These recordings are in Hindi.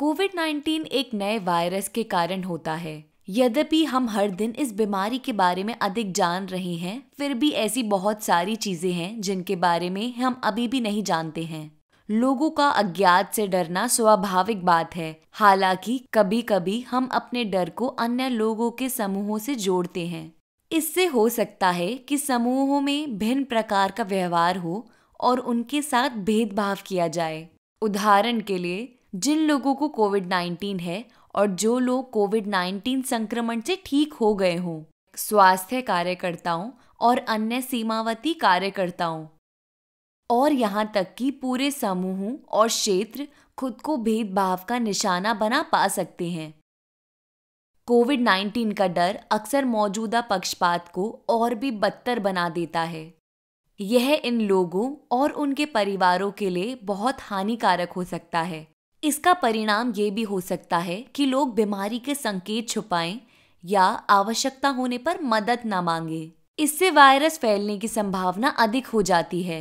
कोविड 19 एक नए वायरस के कारण होता है यद्यपि हम हर दिन इस बीमारी के बारे में अधिक जान रहे हैं फिर भी ऐसी बहुत सारी चीज़ें हैं जिनके बारे में हम अभी भी नहीं जानते हैं लोगों का अज्ञात से डरना स्वाभाविक बात है हालांकि कभी कभी हम अपने डर को अन्य लोगों के समूहों से जोड़ते हैं इससे हो सकता है कि समूहों में भिन्न प्रकार का व्यवहार हो और उनके साथ भेदभाव किया जाए उदाहरण के लिए जिन लोगों को कोविड 19 है और जो लोग कोविड 19 संक्रमण से ठीक हो गए हों स्वास्थ्य कार्यकर्ताओं और अन्य सीमावती कार्यकर्ताओं और यहाँ तक कि पूरे समूह और क्षेत्र खुद को भेदभाव का निशाना बना पा सकते हैं कोविड 19 का डर अक्सर मौजूदा पक्षपात को और भी बदतर बना देता है यह इन लोगों और उनके परिवारों के लिए बहुत हानिकारक हो सकता है इसका परिणाम ये भी हो सकता है कि लोग बीमारी के संकेत छुपाएं या आवश्यकता होने पर मदद ना मांगे इससे वायरस फैलने की संभावना अधिक हो जाती है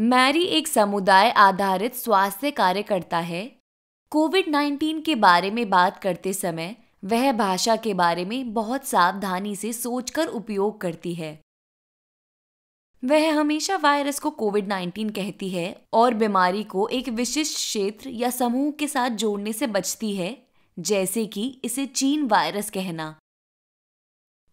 मैरी एक समुदाय आधारित स्वास्थ्य कार्यकर्ता है कोविड 19 के बारे में बात करते समय वह भाषा के बारे में बहुत सावधानी से सोचकर उपयोग करती है वह हमेशा वायरस को कोविड 19 कहती है और बीमारी को एक विशिष्ट क्षेत्र या समूह के साथ जोड़ने से बचती है जैसे कि इसे चीन वायरस कहना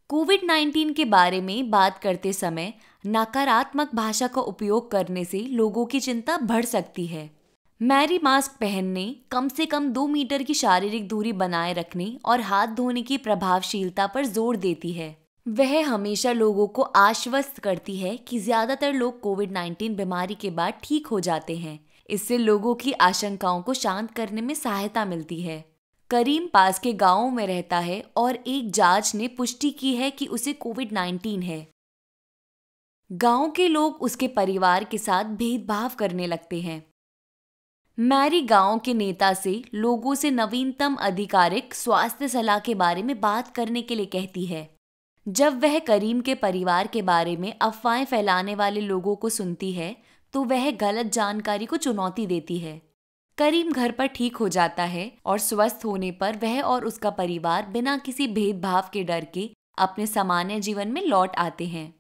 कोविड 19 के बारे में बात करते समय नकारात्मक भाषा का उपयोग करने से लोगों की चिंता बढ़ सकती है मैरी मास्क पहनने कम से कम दो मीटर की शारीरिक दूरी बनाए रखने और हाथ धोने की प्रभावशीलता पर जोर देती है वह हमेशा लोगों को आश्वस्त करती है कि ज़्यादातर लोग कोविड 19 बीमारी के बाद ठीक हो जाते हैं इससे लोगों की आशंकाओं को शांत करने में सहायता मिलती है करीम पास के गाँव में रहता है और एक जांच ने पुष्टि की है कि उसे कोविड 19 है गांव के लोग उसके परिवार के साथ भेदभाव करने लगते हैं मैरी गांव के नेता से लोगों से नवीनतम आधिकारिक स्वास्थ्य सलाह के बारे में बात करने के लिए कहती है जब वह करीम के परिवार के बारे में अफवाहें फैलाने वाले लोगों को सुनती है तो वह गलत जानकारी को चुनौती देती है करीम घर पर ठीक हो जाता है और स्वस्थ होने पर वह और उसका परिवार बिना किसी भेदभाव के डर के अपने सामान्य जीवन में लौट आते हैं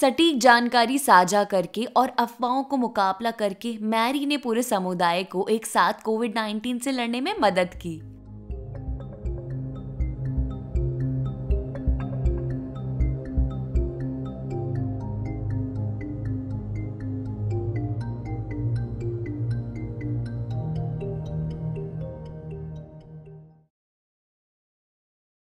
सटीक जानकारी साझा करके और अफवाहों को मुकाबला करके मैरी ने पूरे समुदाय को एक साथ कोविड 19 से लड़ने में मदद की